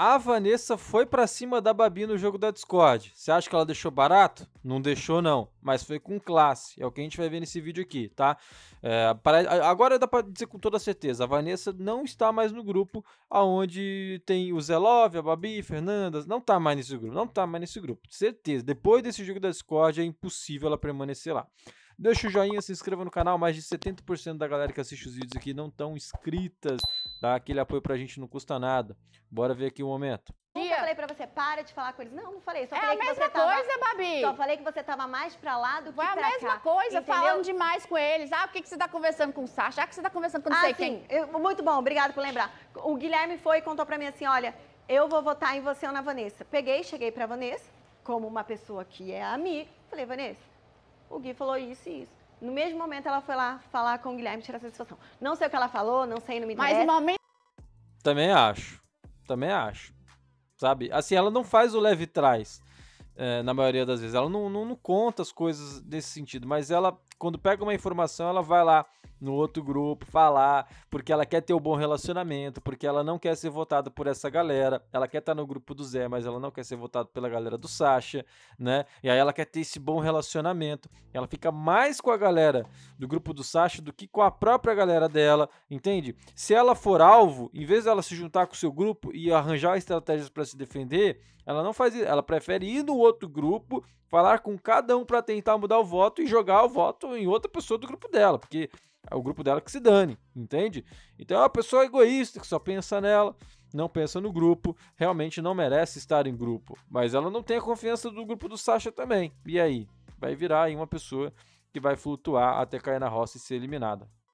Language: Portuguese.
A Vanessa foi para cima da Babi no jogo da Discord. Você acha que ela deixou barato? Não deixou, não. Mas foi com classe. É o que a gente vai ver nesse vídeo aqui, tá? É, Agora dá para dizer com toda certeza. A Vanessa não está mais no grupo aonde tem o Zelov, a Babi, Fernandas. Não tá mais nesse grupo. Não tá mais nesse grupo. Certeza. Depois desse jogo da Discord é impossível ela permanecer lá. Deixa o joinha, se inscreva no canal. Mais de 70% da galera que assiste os vídeos aqui não estão inscritas. Dá tá? aquele apoio pra gente, não custa nada. Bora ver aqui o um momento. Eu falei pra você, para de falar com eles. Não, não falei. Só falei é a mesma coisa, tava, Babi. Só falei que você tava mais pra lá do que pra cá. É a mesma cá, coisa, entendeu? falando demais com eles. Ah, o que, que você tá conversando com o Sasha? Ah, que você tá conversando com não ah, sei sim. quem. Eu, muito bom, obrigado por lembrar. O Guilherme foi e contou pra mim assim, olha, eu vou votar em você ou na Vanessa. Peguei, cheguei pra Vanessa, como uma pessoa que é amiga. Falei, Vanessa, o Gui falou isso e isso. No mesmo momento, ela foi lá falar com o Guilherme tirar satisfação. Não sei o que ela falou, não sei, não me interessa. Mas o momento... Também acho. Também acho. Sabe? Assim, ela não faz o leve trás é, na maioria das vezes. Ela não, não, não, conta as coisas nesse sentido, mas ela, quando pega uma informação, ela vai lá no outro grupo falar, porque ela quer ter um bom relacionamento, porque ela não quer ser votada por essa galera, ela quer estar tá no grupo do Zé, mas ela não quer ser votada pela galera do Sasha, né? E aí ela quer ter esse bom relacionamento. Ela fica mais com a galera do grupo do Sasha do que com a própria galera dela, entende? Se ela for alvo, em vez dela se juntar com o seu grupo e arranjar estratégias para se defender, ela não faz, ela prefere ir no outro outro grupo, falar com cada um para tentar mudar o voto e jogar o voto em outra pessoa do grupo dela, porque é o grupo dela que se dane, entende? Então é uma pessoa egoísta que só pensa nela, não pensa no grupo, realmente não merece estar em grupo, mas ela não tem a confiança do grupo do Sasha também. E aí? Vai virar aí uma pessoa que vai flutuar até cair na roça e ser eliminada.